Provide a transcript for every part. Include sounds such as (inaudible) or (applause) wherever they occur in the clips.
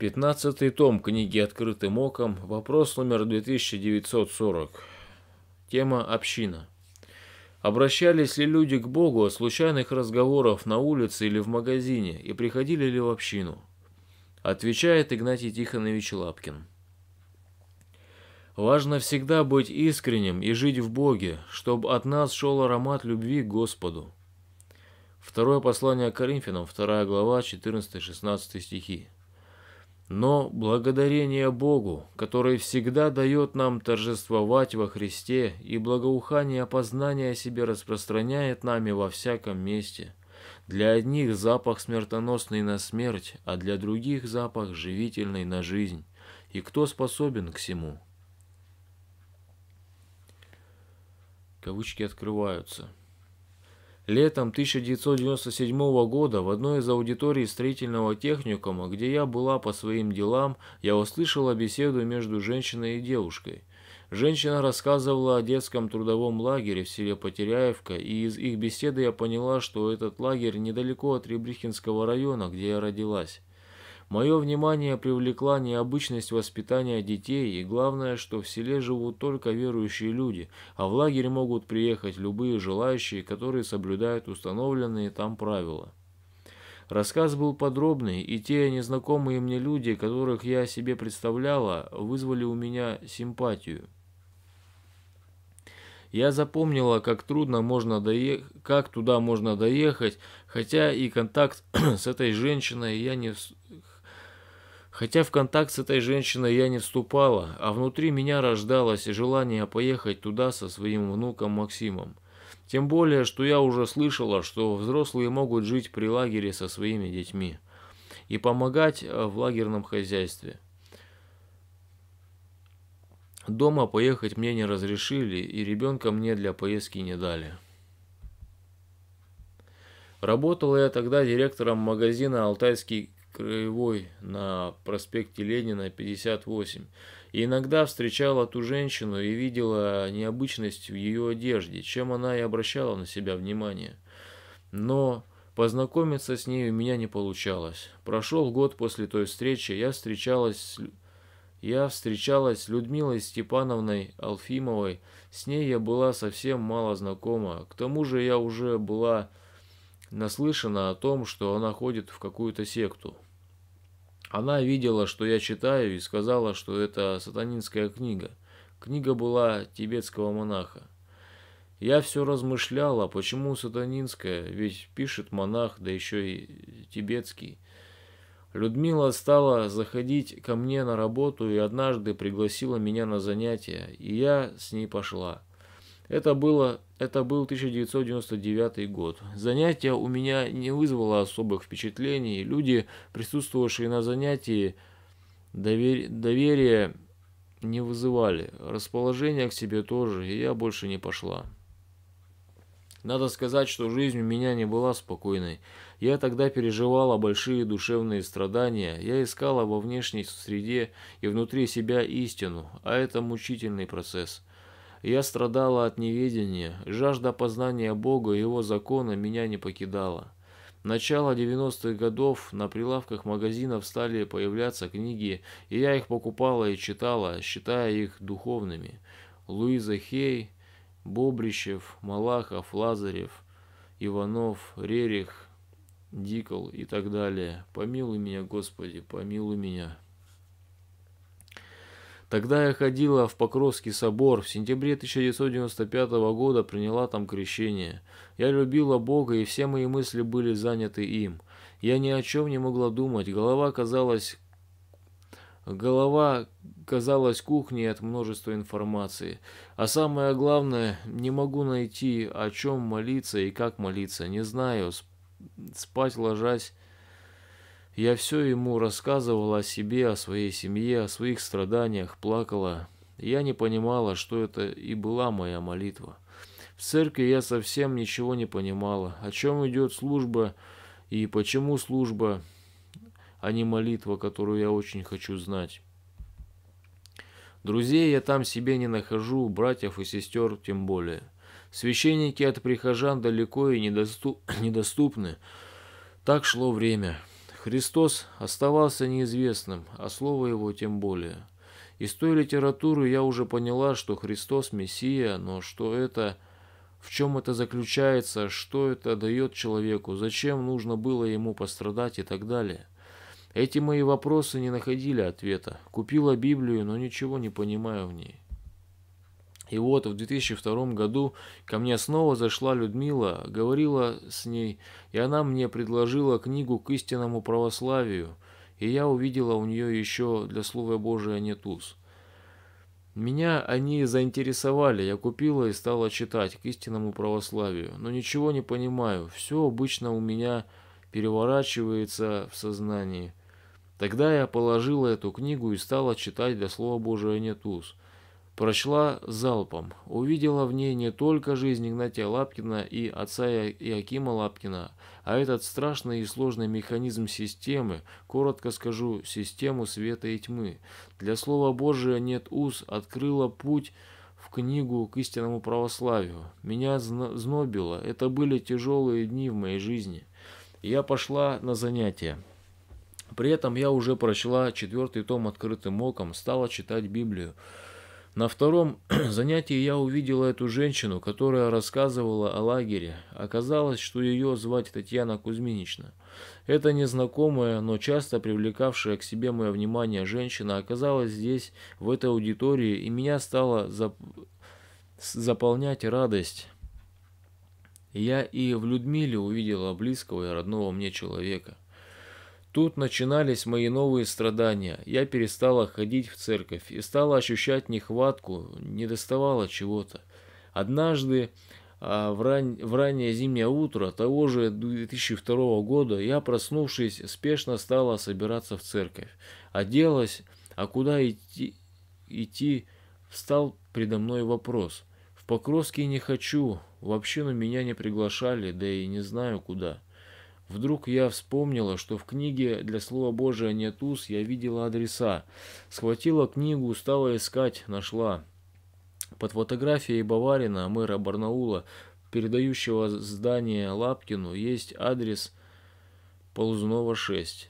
Пятнадцатый том книги «Открытым оком», вопрос номер 2940. Тема «Община». Обращались ли люди к Богу от случайных разговоров на улице или в магазине и приходили ли в общину? Отвечает Игнатий Тихонович Лапкин. Важно всегда быть искренним и жить в Боге, чтобы от нас шел аромат любви к Господу. Второе послание к Коринфянам, 2 глава, 14-16 стихи. Но благодарение Богу, который всегда дает нам торжествовать во Христе и благоухание познания о себе распространяет нами во всяком месте. Для одних запах смертоносный на смерть, а для других запах живительный на жизнь. И кто способен к всему? Кавычки открываются. Летом 1997 года в одной из аудиторий строительного техникума, где я была по своим делам, я услышала беседу между женщиной и девушкой. Женщина рассказывала о детском трудовом лагере в селе Потеряевка, и из их беседы я поняла, что этот лагерь недалеко от Ребрихинского района, где я родилась. Мое внимание привлекла необычность воспитания детей, и главное, что в селе живут только верующие люди, а в лагерь могут приехать любые желающие, которые соблюдают установленные там правила. Рассказ был подробный, и те незнакомые мне люди, которых я себе представляла, вызвали у меня симпатию. Я запомнила, как трудно можно доехать, как туда можно доехать, хотя и контакт (clears throat) с этой женщиной я не Хотя в контакт с этой женщиной я не вступала, а внутри меня рождалось желание поехать туда со своим внуком Максимом. Тем более, что я уже слышала, что взрослые могут жить при лагере со своими детьми и помогать э, в лагерном хозяйстве. Дома поехать мне не разрешили, и ребенка мне для поездки не дали. Работала я тогда директором магазина «Алтайский краевой на проспекте Ленина, 58. И иногда встречала ту женщину и видела необычность в ее одежде, чем она и обращала на себя внимание. Но познакомиться с ней у меня не получалось. Прошел год после той встречи, я встречалась Я встречалась с Людмилой Степановной Алфимовой, с ней я была совсем мало знакома, к тому же я уже была наслышана о том, что она ходит в какую-то секту. Она видела, что я читаю, и сказала, что это сатанинская книга. Книга была тибетского монаха. Я все размышляла, почему сатанинская, ведь пишет монах, да еще и тибетский. Людмила стала заходить ко мне на работу и однажды пригласила меня на занятия, и я с ней пошла. Это было это был 1999 год. Занятие у меня не вызвало особых впечатлений. Люди, присутствовавшие на занятии, доверие доверия не вызывали. Расположение к себе тоже, и я больше не пошла. Надо сказать, что жизнь у меня не была спокойной. Я тогда переживала большие душевные страдания. Я искала во внешней среде и внутри себя истину, а это мучительный процесс – я страдала от неведения, жажда познания Бога и Его закона меня не покидала. Начало 90-х годов на прилавках магазинов стали появляться книги, и я их покупала и читала, считая их духовными. Луиза Хей, Бобрищев, Малахов, Лазарев, Иванов, Рерих, Дикол и так далее. Помилуй меня, Господи, помилуй меня. Тогда я ходила в Покровский собор. В сентябре 1995 года приняла там крещение. Я любила Бога, и все мои мысли были заняты им. Я ни о чем не могла думать. Голова казалась... Голова казалась кухней от множества информации. А самое главное, не могу найти, о чем молиться и как молиться. Не знаю. Спать ложась я все ему рассказывала о себе, о своей семье, о своих страданиях, плакала. Я не понимала, что это и была моя молитва. В церкви я совсем ничего не понимала, о чем идет служба и почему служба, а не молитва, которую я очень хочу знать. Друзей я там себе не нахожу, братьев и сестер тем более. Священники от прихожан далеко и недоступ... (coughs) недоступны. Так шло время. Христос оставался неизвестным, а слово его тем более. Из той литературы я уже поняла, что Христос – Мессия, но что это, в чем это заключается, что это дает человеку, зачем нужно было ему пострадать и так далее. Эти мои вопросы не находили ответа. Купила Библию, но ничего не понимаю в ней. И вот в 2002 году ко мне снова зашла Людмила, говорила с ней, и она мне предложила книгу к истинному православию, и я увидела у нее еще для Слова Божия нет Меня они заинтересовали, я купила и стала читать к истинному православию, но ничего не понимаю, все обычно у меня переворачивается в сознании. Тогда я положила эту книгу и стала читать для Слова Божия нет уз – Прочла залпом. Увидела в ней не только жизнь Игнатия Лапкина и отца Якима Лапкина, а этот страшный и сложный механизм системы, коротко скажу, систему света и тьмы. Для слова Божия нет уз, открыла путь в книгу к истинному православию. Меня знобило, это были тяжелые дни в моей жизни. Я пошла на занятия. При этом я уже прочла четвертый том открытым оком, стала читать Библию. На втором (clears throat) занятии я увидела эту женщину, которая рассказывала о лагере. Оказалось, что ее звать Татьяна Кузьминична. Эта незнакомая, но часто привлекавшая к себе мое внимание женщина оказалась здесь, в этой аудитории, и меня стала зап... заполнять радость. Я и в Людмиле увидела близкого и родного мне человека. Тут начинались мои новые страдания. Я перестала ходить в церковь и стала ощущать нехватку, недоставала чего-то. Однажды а, в, ран... в раннее зимнее утро того же 2002 года я, проснувшись, спешно стала собираться в церковь. Оделась, а куда идти, идти встал предо мной вопрос. В Покровске не хочу, в общину меня не приглашали, да и не знаю куда. Вдруг я вспомнила, что в книге «Для слова Божия нет уз» я видела адреса. Схватила книгу, стала искать, нашла. Под фотографией Баварина, мэра Барнаула, передающего здание Лапкину, есть адрес Ползунова 6.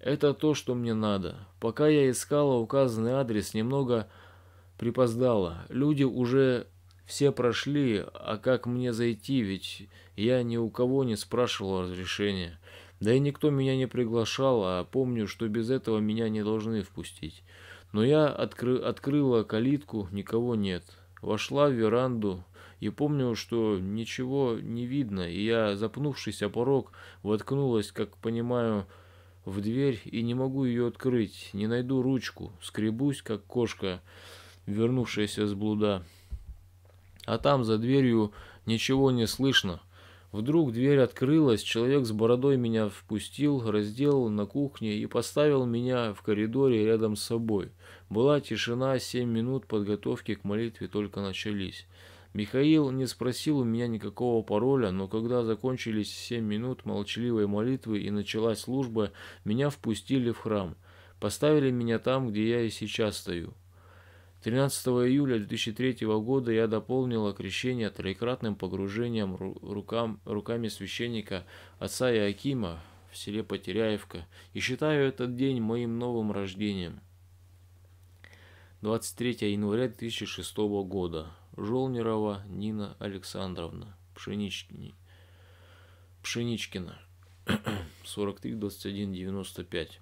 Это то, что мне надо. Пока я искала указанный адрес, немного припоздала. Люди уже все прошли, а как мне зайти, ведь я ни у кого не спрашивал разрешения. Да и никто меня не приглашал, а помню, что без этого меня не должны впустить. Но я откры открыла калитку, никого нет. Вошла в веранду и помню, что ничего не видно, и я, запнувшись о порог, воткнулась, как понимаю, в дверь и не могу ее открыть, не найду ручку, скребусь, как кошка, вернувшаяся с блуда а там за дверью ничего не слышно. Вдруг дверь открылась, человек с бородой меня впустил, разделал на кухне и поставил меня в коридоре рядом с собой. Была тишина, семь минут подготовки к молитве только начались. Михаил не спросил у меня никакого пароля, но когда закончились семь минут молчаливой молитвы и началась служба, меня впустили в храм. Поставили меня там, где я и сейчас стою. 13 июля 2003 года я дополнила крещение троекратным погружением рукам, руками священника отца Иакима в селе Потеряевка и считаю этот день моим новым рождением. 23 января 2006 года. Жолнирова Нина Александровна Пшеничкина. Пшеничкина. 43 21 95.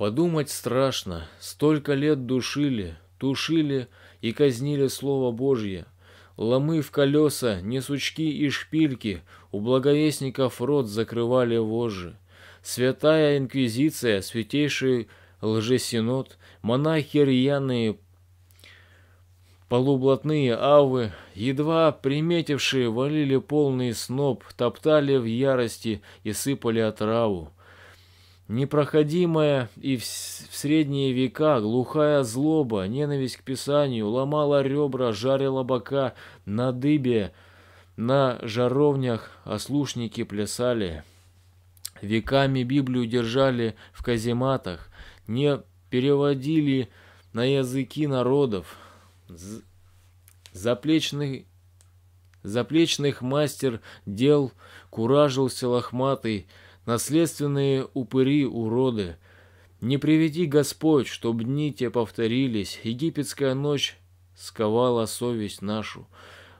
Подумать страшно, столько лет душили, тушили и казнили Слово Божье, в колеса, не сучки и шпильки, у благовестников рот закрывали вожжи. Святая Инквизиция, святейший лжесинод, монахи рьяные, полублатные авы, едва приметившие, валили полный сноп, топтали в ярости и сыпали отраву. Непроходимая и в средние века глухая злоба, ненависть к Писанию ломала ребра, жарила бока на дыбе, на жаровнях ослушники плясали. Веками Библию держали в казематах, не переводили на языки народов. Заплечный Заплечных мастер дел куражился лохматый, наследственные упыри, уроды. Не приведи Господь, чтоб дни те повторились, египетская ночь сковала совесть нашу.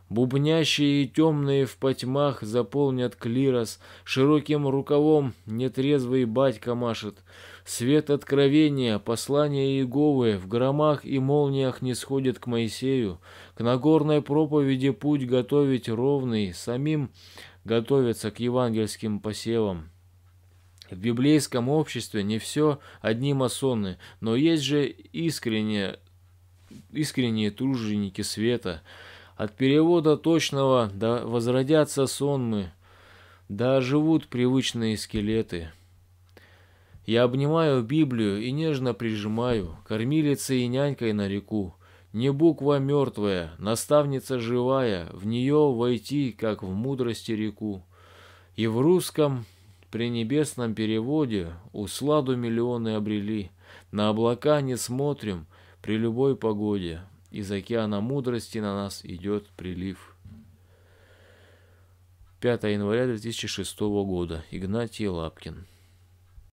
Бубнящие и темные в потьмах заполнят клирос, широким рукавом нетрезвый батька машет. Свет откровения, послание Иеговы в громах и молниях не сходит к Моисею. К Нагорной проповеди путь готовить ровный, самим готовиться к евангельским посевам. В библейском обществе не все одни масоны, но есть же искренние, искренние труженики света. От перевода точного да возродятся сонмы, да живут привычные скелеты. Я обнимаю Библию и нежно прижимаю, кормилицей и нянькой на реку. Не буква мертвая, наставница живая, в нее войти, как в мудрости реку. И в русском при небесном переводе усладу миллионы обрели. На облака не смотрим при любой погоде. Из океана мудрости на нас идет прилив. 5 января 2006 года. Игнатий Лапкин.